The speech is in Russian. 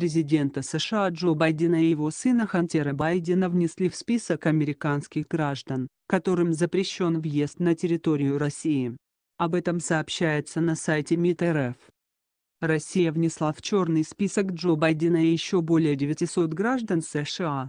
президента США Джо Байдена и его сына Хантера Байдена внесли в список американских граждан, которым запрещен въезд на территорию России. Об этом сообщается на сайте МИД РФ. Россия внесла в черный список Джо Байдена и еще более 900 граждан США,